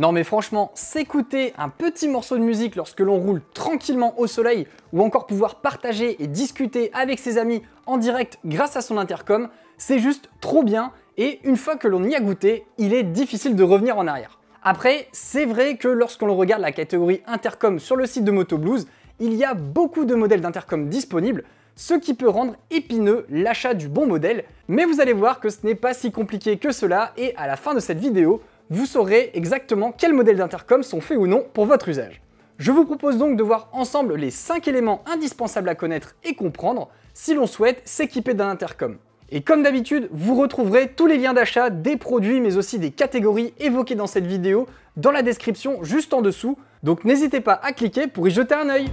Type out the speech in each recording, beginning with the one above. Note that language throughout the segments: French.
Non mais franchement, s'écouter un petit morceau de musique lorsque l'on roule tranquillement au soleil ou encore pouvoir partager et discuter avec ses amis en direct grâce à son intercom, c'est juste trop bien et une fois que l'on y a goûté, il est difficile de revenir en arrière. Après, c'est vrai que lorsqu'on regarde la catégorie intercom sur le site de Motoblues, il y a beaucoup de modèles d'intercom disponibles, ce qui peut rendre épineux l'achat du bon modèle, mais vous allez voir que ce n'est pas si compliqué que cela et à la fin de cette vidéo, vous saurez exactement quels modèles d'intercom sont faits ou non pour votre usage. Je vous propose donc de voir ensemble les 5 éléments indispensables à connaître et comprendre si l'on souhaite s'équiper d'un intercom. Et comme d'habitude, vous retrouverez tous les liens d'achat des produits mais aussi des catégories évoquées dans cette vidéo dans la description juste en dessous, donc n'hésitez pas à cliquer pour y jeter un œil.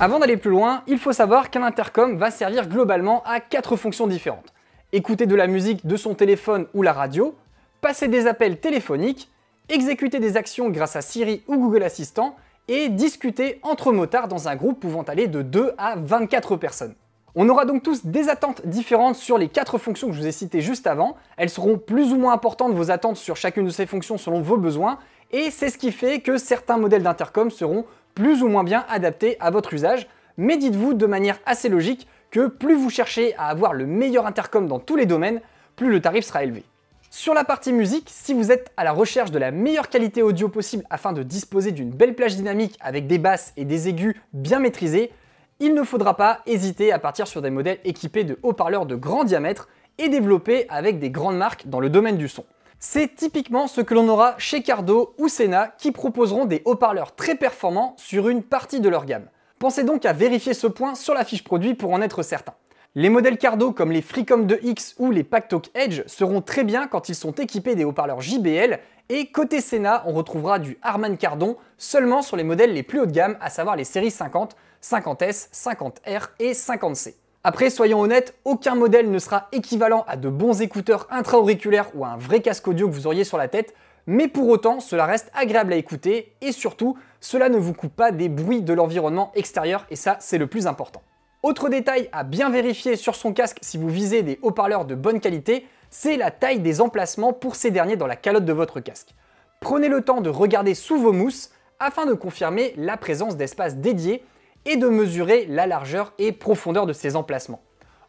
Avant d'aller plus loin, il faut savoir qu'un intercom va servir globalement à quatre fonctions différentes. Écouter de la musique de son téléphone ou la radio, passer des appels téléphoniques, exécuter des actions grâce à Siri ou Google Assistant, et discuter entre motards dans un groupe pouvant aller de 2 à 24 personnes. On aura donc tous des attentes différentes sur les quatre fonctions que je vous ai citées juste avant. Elles seront plus ou moins importantes vos attentes sur chacune de ces fonctions selon vos besoins, et c'est ce qui fait que certains modèles d'intercom seront plus ou moins bien adapté à votre usage, mais dites-vous de manière assez logique que plus vous cherchez à avoir le meilleur intercom dans tous les domaines, plus le tarif sera élevé. Sur la partie musique, si vous êtes à la recherche de la meilleure qualité audio possible afin de disposer d'une belle plage dynamique avec des basses et des aigus bien maîtrisés, il ne faudra pas hésiter à partir sur des modèles équipés de haut-parleurs de grand diamètre et développés avec des grandes marques dans le domaine du son. C'est typiquement ce que l'on aura chez Cardo ou Sena qui proposeront des haut-parleurs très performants sur une partie de leur gamme. Pensez donc à vérifier ce point sur la fiche produit pour en être certain. Les modèles Cardo comme les Freecom 2X ou les Pactalk Edge seront très bien quand ils sont équipés des haut-parleurs JBL et côté Sena, on retrouvera du Harman Cardon seulement sur les modèles les plus haut de gamme, à savoir les séries 50, 50S, 50R et 50C. Après, soyons honnêtes, aucun modèle ne sera équivalent à de bons écouteurs intra-auriculaires ou à un vrai casque audio que vous auriez sur la tête, mais pour autant, cela reste agréable à écouter et surtout, cela ne vous coupe pas des bruits de l'environnement extérieur et ça, c'est le plus important. Autre détail à bien vérifier sur son casque si vous visez des haut-parleurs de bonne qualité, c'est la taille des emplacements pour ces derniers dans la calotte de votre casque. Prenez le temps de regarder sous vos mousses afin de confirmer la présence d'espaces dédiés et de mesurer la largeur et profondeur de ces emplacements.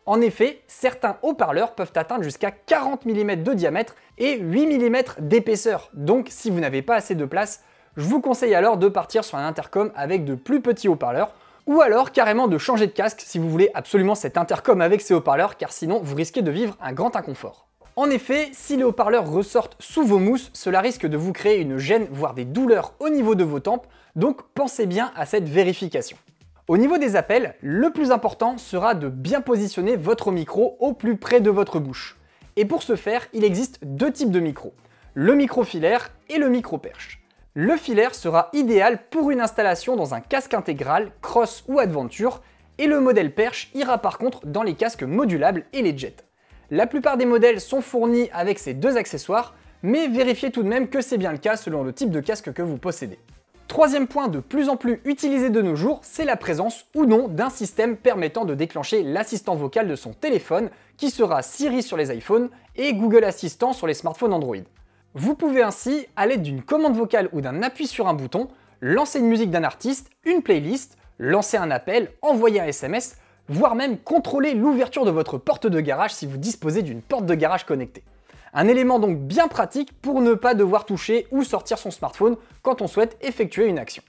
En effet, certains haut-parleurs peuvent atteindre jusqu'à 40 mm de diamètre et 8 mm d'épaisseur, donc si vous n'avez pas assez de place, je vous conseille alors de partir sur un intercom avec de plus petits haut-parleurs, ou alors carrément de changer de casque si vous voulez absolument cet intercom avec ces haut-parleurs, car sinon vous risquez de vivre un grand inconfort. En effet, si les haut-parleurs ressortent sous vos mousses, cela risque de vous créer une gêne, voire des douleurs au niveau de vos tempes, donc pensez bien à cette vérification. Au niveau des appels, le plus important sera de bien positionner votre micro au plus près de votre bouche. Et pour ce faire, il existe deux types de micros, le micro filaire et le micro perche. Le filaire sera idéal pour une installation dans un casque intégral, cross ou adventure, et le modèle perche ira par contre dans les casques modulables et les jets. La plupart des modèles sont fournis avec ces deux accessoires, mais vérifiez tout de même que c'est bien le cas selon le type de casque que vous possédez. Troisième point de plus en plus utilisé de nos jours, c'est la présence ou non d'un système permettant de déclencher l'assistant vocal de son téléphone, qui sera Siri sur les iPhones et Google Assistant sur les smartphones Android. Vous pouvez ainsi, à l'aide d'une commande vocale ou d'un appui sur un bouton, lancer une musique d'un artiste, une playlist, lancer un appel, envoyer un SMS, voire même contrôler l'ouverture de votre porte de garage si vous disposez d'une porte de garage connectée. Un élément donc bien pratique pour ne pas devoir toucher ou sortir son smartphone quand on souhaite effectuer une action.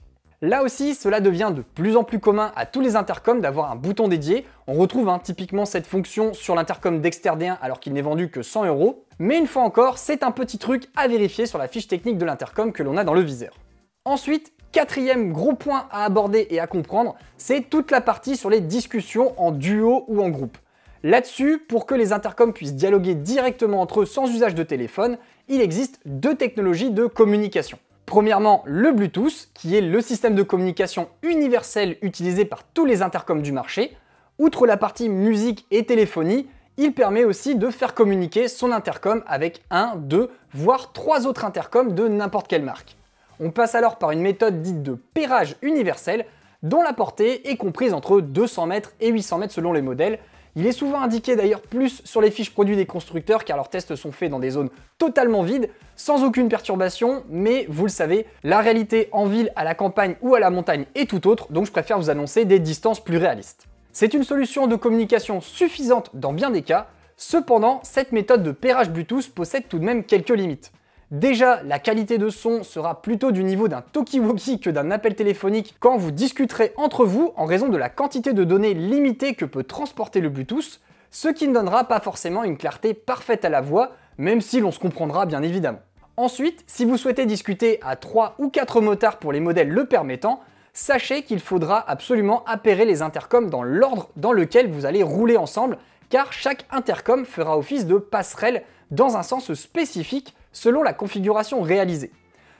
Là aussi, cela devient de plus en plus commun à tous les intercoms d'avoir un bouton dédié. On retrouve hein, typiquement cette fonction sur l'intercom d'Exterd1 alors qu'il n'est vendu que 100 euros. Mais une fois encore, c'est un petit truc à vérifier sur la fiche technique de l'intercom que l'on a dans le viseur. Ensuite, quatrième gros point à aborder et à comprendre, c'est toute la partie sur les discussions en duo ou en groupe. Là-dessus, pour que les intercoms puissent dialoguer directement entre eux sans usage de téléphone, il existe deux technologies de communication. Premièrement, le Bluetooth, qui est le système de communication universel utilisé par tous les intercoms du marché. Outre la partie musique et téléphonie, il permet aussi de faire communiquer son intercom avec un, deux, voire trois autres intercoms de n'importe quelle marque. On passe alors par une méthode dite de pérage universel, dont la portée est comprise entre 200 mètres et 800 mètres selon les modèles, il est souvent indiqué d'ailleurs plus sur les fiches produits des constructeurs car leurs tests sont faits dans des zones totalement vides, sans aucune perturbation, mais vous le savez, la réalité en ville, à la campagne ou à la montagne est tout autre, donc je préfère vous annoncer des distances plus réalistes. C'est une solution de communication suffisante dans bien des cas, cependant cette méthode de pérage Bluetooth possède tout de même quelques limites. Déjà, la qualité de son sera plutôt du niveau d'un talkie-walkie que d'un appel téléphonique quand vous discuterez entre vous en raison de la quantité de données limitée que peut transporter le Bluetooth, ce qui ne donnera pas forcément une clarté parfaite à la voix, même si l'on se comprendra bien évidemment. Ensuite, si vous souhaitez discuter à 3 ou 4 motards pour les modèles le permettant, sachez qu'il faudra absolument appairer les intercoms dans l'ordre dans lequel vous allez rouler ensemble, car chaque intercom fera office de passerelle dans un sens spécifique selon la configuration réalisée.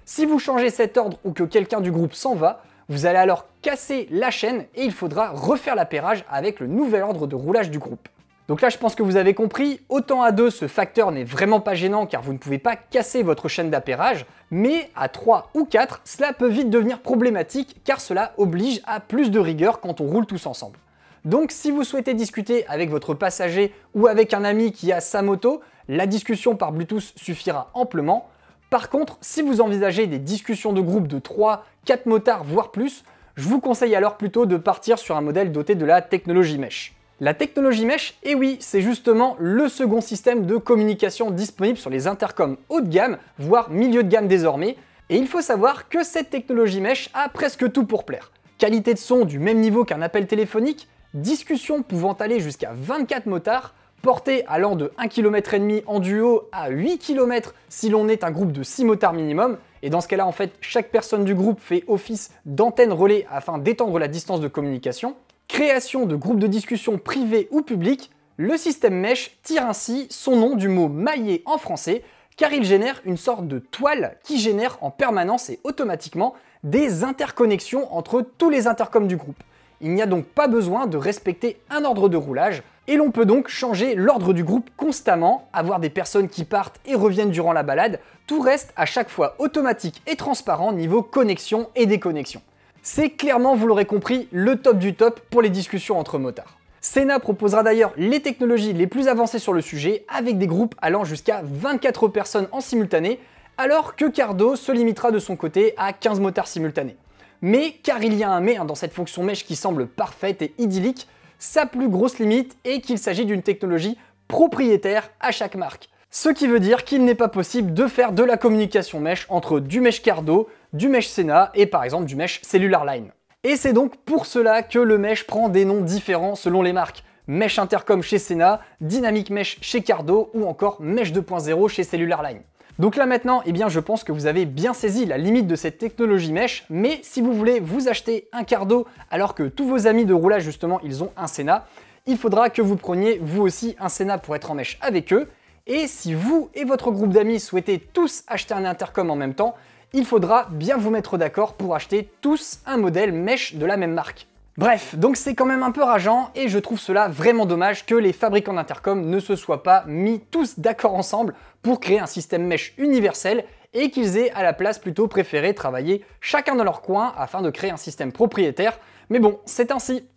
Si vous changez cet ordre ou que quelqu'un du groupe s'en va, vous allez alors casser la chaîne et il faudra refaire l'appairage avec le nouvel ordre de roulage du groupe. Donc là je pense que vous avez compris, autant à deux ce facteur n'est vraiment pas gênant car vous ne pouvez pas casser votre chaîne d'appairage, mais à 3 ou 4 cela peut vite devenir problématique car cela oblige à plus de rigueur quand on roule tous ensemble. Donc si vous souhaitez discuter avec votre passager ou avec un ami qui a sa moto, la discussion par Bluetooth suffira amplement. Par contre, si vous envisagez des discussions de groupe de 3, 4 motards, voire plus, je vous conseille alors plutôt de partir sur un modèle doté de la technologie Mesh. La technologie Mesh, et eh oui, c'est justement le second système de communication disponible sur les intercoms haut de gamme, voire milieu de gamme désormais, et il faut savoir que cette technologie Mesh a presque tout pour plaire. Qualité de son du même niveau qu'un appel téléphonique, discussion pouvant aller jusqu'à 24 motards, portée allant de 1,5 km en duo à 8 km si l'on est un groupe de 6 motards minimum. Et dans ce cas-là, en fait, chaque personne du groupe fait office d'antenne relais afin d'étendre la distance de communication. Création de groupes de discussion privés ou publics, le système Mesh tire ainsi son nom du mot maillé en français, car il génère une sorte de toile qui génère en permanence et automatiquement des interconnexions entre tous les intercoms du groupe. Il n'y a donc pas besoin de respecter un ordre de roulage, et l'on peut donc changer l'ordre du groupe constamment, avoir des personnes qui partent et reviennent durant la balade, tout reste à chaque fois automatique et transparent niveau connexion et déconnexion. C'est clairement, vous l'aurez compris, le top du top pour les discussions entre motards. Senna proposera d'ailleurs les technologies les plus avancées sur le sujet, avec des groupes allant jusqu'à 24 personnes en simultané, alors que Cardo se limitera de son côté à 15 motards simultanés. Mais car il y a un mais hein, dans cette fonction mèche qui semble parfaite et idyllique, sa plus grosse limite est qu'il s'agit d'une technologie propriétaire à chaque marque. Ce qui veut dire qu'il n'est pas possible de faire de la communication mesh entre du mesh Cardo, du mesh Sena et par exemple du mesh Cellular Line. Et c'est donc pour cela que le mesh prend des noms différents selon les marques. Mesh Intercom chez Sena, Dynamic Mesh chez Cardo ou encore Mesh 2.0 chez Cellular Line. Donc là maintenant, eh bien, je pense que vous avez bien saisi la limite de cette technologie mèche, mais si vous voulez vous acheter un cardo alors que tous vos amis de roulage justement, ils ont un Sénat, il faudra que vous preniez vous aussi un Sénat pour être en mèche avec eux. Et si vous et votre groupe d'amis souhaitez tous acheter un intercom en même temps, il faudra bien vous mettre d'accord pour acheter tous un modèle mèche de la même marque. Bref, donc c'est quand même un peu rageant et je trouve cela vraiment dommage que les fabricants d'intercom ne se soient pas mis tous d'accord ensemble pour créer un système mesh universel et qu'ils aient à la place plutôt préféré travailler chacun dans leur coin afin de créer un système propriétaire. Mais bon, c'est ainsi.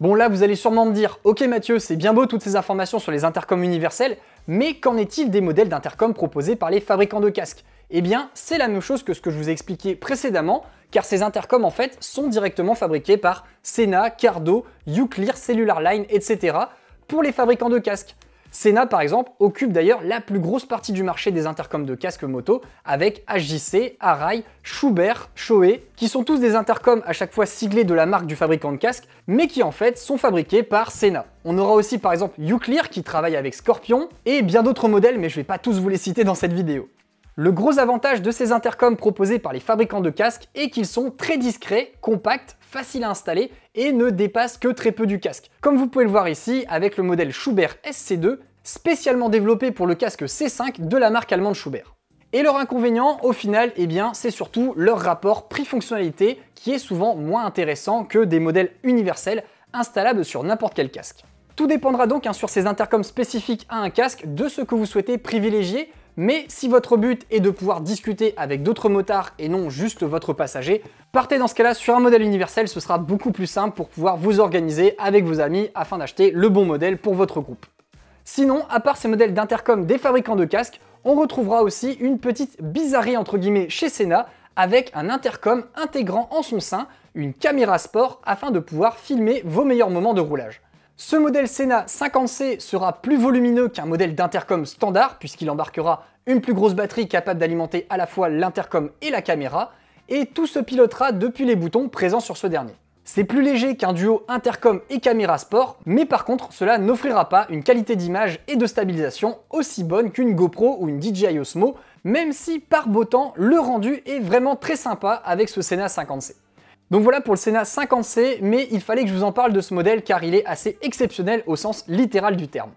Bon là, vous allez sûrement me dire, ok Mathieu, c'est bien beau toutes ces informations sur les intercoms universels, mais qu'en est-il des modèles d'intercom proposés par les fabricants de casques eh bien, c'est la même chose que ce que je vous ai expliqué précédemment, car ces intercoms en fait sont directement fabriqués par Sena, Cardo, Uclear, Cellular Line, etc. pour les fabricants de casques. Sena par exemple occupe d'ailleurs la plus grosse partie du marché des intercoms de casques moto avec HJC, Arai, Schubert, Shoei, qui sont tous des intercoms à chaque fois siglés de la marque du fabricant de casques, mais qui en fait sont fabriqués par Sena. On aura aussi par exemple Uclear qui travaille avec Scorpion et bien d'autres modèles mais je vais pas tous vous les citer dans cette vidéo. Le gros avantage de ces intercoms proposés par les fabricants de casques est qu'ils sont très discrets, compacts, faciles à installer et ne dépassent que très peu du casque. Comme vous pouvez le voir ici avec le modèle Schubert SC2, spécialement développé pour le casque C5 de la marque allemande Schubert. Et leur inconvénient, au final, eh bien, c'est surtout leur rapport prix-fonctionnalité qui est souvent moins intéressant que des modèles universels installables sur n'importe quel casque. Tout dépendra donc hein, sur ces intercoms spécifiques à un casque de ce que vous souhaitez privilégier mais si votre but est de pouvoir discuter avec d'autres motards et non juste votre passager, partez dans ce cas-là sur un modèle universel, ce sera beaucoup plus simple pour pouvoir vous organiser avec vos amis afin d'acheter le bon modèle pour votre groupe. Sinon, à part ces modèles d'intercom des fabricants de casques, on retrouvera aussi une petite bizarrerie entre guillemets chez Senna avec un intercom intégrant en son sein une caméra sport afin de pouvoir filmer vos meilleurs moments de roulage. Ce modèle Sena 50C sera plus volumineux qu'un modèle d'intercom standard puisqu'il embarquera une plus grosse batterie capable d'alimenter à la fois l'intercom et la caméra, et tout se pilotera depuis les boutons présents sur ce dernier. C'est plus léger qu'un duo intercom et caméra sport, mais par contre cela n'offrira pas une qualité d'image et de stabilisation aussi bonne qu'une GoPro ou une DJI Osmo, même si par beau temps le rendu est vraiment très sympa avec ce Sena 50C. Donc voilà pour le Sénat 50C, mais il fallait que je vous en parle de ce modèle car il est assez exceptionnel au sens littéral du terme.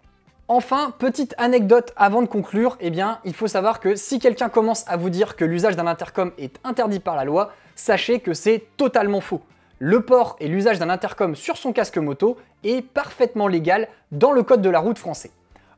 Enfin, petite anecdote avant de conclure, eh bien, il faut savoir que si quelqu'un commence à vous dire que l'usage d'un intercom est interdit par la loi, sachez que c'est totalement faux. Le port et l'usage d'un intercom sur son casque moto est parfaitement légal dans le code de la route français.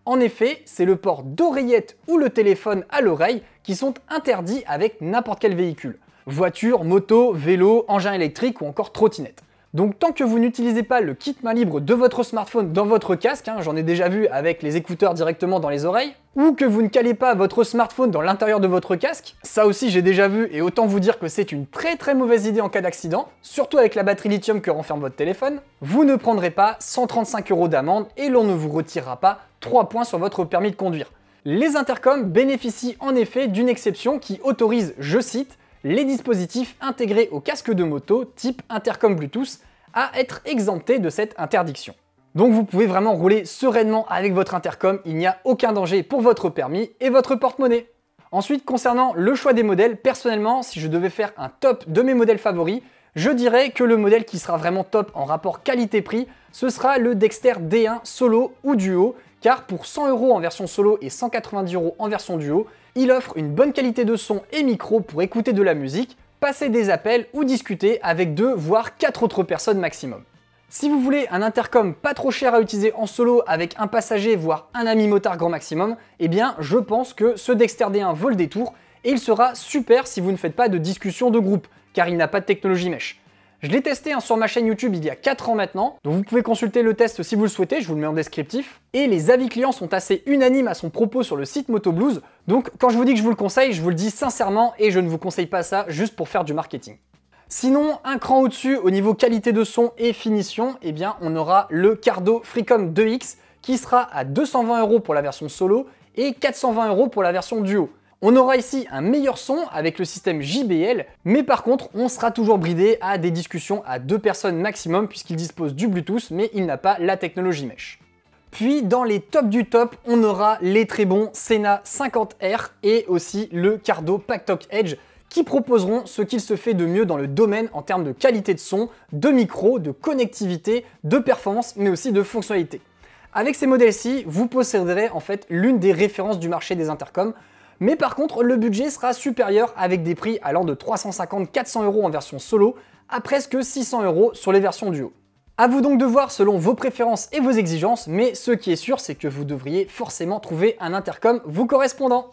En effet, c'est le port d'oreillette ou le téléphone à l'oreille qui sont interdits avec n'importe quel véhicule voiture, moto, vélo, engin électrique ou encore trottinette. Donc tant que vous n'utilisez pas le kit main libre de votre smartphone dans votre casque, hein, j'en ai déjà vu avec les écouteurs directement dans les oreilles, ou que vous ne calez pas votre smartphone dans l'intérieur de votre casque, ça aussi j'ai déjà vu et autant vous dire que c'est une très très mauvaise idée en cas d'accident, surtout avec la batterie lithium que renferme votre téléphone, vous ne prendrez pas 135 euros d'amende et l'on ne vous retirera pas 3 points sur votre permis de conduire. Les intercoms bénéficient en effet d'une exception qui autorise, je cite, les dispositifs intégrés au casque de moto type intercom Bluetooth à être exemptés de cette interdiction. Donc vous pouvez vraiment rouler sereinement avec votre intercom, il n'y a aucun danger pour votre permis et votre porte-monnaie. Ensuite, concernant le choix des modèles, personnellement, si je devais faire un top de mes modèles favoris, je dirais que le modèle qui sera vraiment top en rapport qualité-prix, ce sera le Dexter D1 solo ou duo, car pour 100 euros en version solo et 190 euros en version duo, il offre une bonne qualité de son et micro pour écouter de la musique, passer des appels ou discuter avec deux voire quatre autres personnes maximum. Si vous voulez un intercom pas trop cher à utiliser en solo avec un passager voire un ami motard grand maximum, eh bien je pense que ce Dexter D1 vaut le détour et il sera super si vous ne faites pas de discussion de groupe car il n'a pas de technologie mèche. Je l'ai testé hein, sur ma chaîne YouTube il y a 4 ans maintenant, donc vous pouvez consulter le test si vous le souhaitez, je vous le mets en descriptif. Et les avis clients sont assez unanimes à son propos sur le site Motoblues, donc quand je vous dis que je vous le conseille, je vous le dis sincèrement et je ne vous conseille pas ça juste pour faire du marketing. Sinon, un cran au-dessus au niveau qualité de son et finition, eh bien on aura le Cardo Freecom 2X qui sera à 220 euros pour la version solo et 420 euros pour la version duo. On aura ici un meilleur son avec le système JBL, mais par contre, on sera toujours bridé à des discussions à deux personnes maximum puisqu'il dispose du Bluetooth, mais il n'a pas la technologie Mesh. Puis dans les tops du top, on aura les très bons Sena 50R et aussi le Cardo Pactoc Edge qui proposeront ce qu'il se fait de mieux dans le domaine en termes de qualité de son, de micro, de connectivité, de performance, mais aussi de fonctionnalité. Avec ces modèles-ci, vous posséderez en fait l'une des références du marché des intercoms, mais par contre, le budget sera supérieur avec des prix allant de 350-400 euros en version solo à presque 600 euros sur les versions duo. A vous donc de voir selon vos préférences et vos exigences, mais ce qui est sûr, c'est que vous devriez forcément trouver un intercom vous correspondant.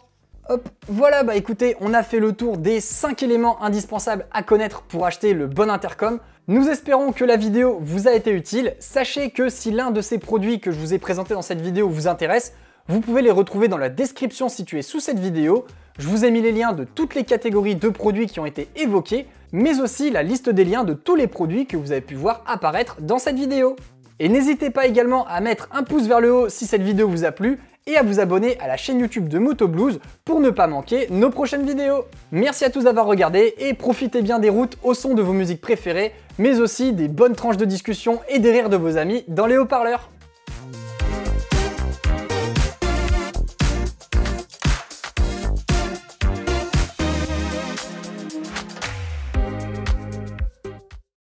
Hop, voilà, bah écoutez, on a fait le tour des 5 éléments indispensables à connaître pour acheter le bon intercom. Nous espérons que la vidéo vous a été utile. Sachez que si l'un de ces produits que je vous ai présenté dans cette vidéo vous intéresse, vous pouvez les retrouver dans la description située sous cette vidéo. Je vous ai mis les liens de toutes les catégories de produits qui ont été évoqués, mais aussi la liste des liens de tous les produits que vous avez pu voir apparaître dans cette vidéo. Et n'hésitez pas également à mettre un pouce vers le haut si cette vidéo vous a plu et à vous abonner à la chaîne YouTube de Blues pour ne pas manquer nos prochaines vidéos. Merci à tous d'avoir regardé et profitez bien des routes au son de vos musiques préférées, mais aussi des bonnes tranches de discussion et des rires de vos amis dans les haut-parleurs.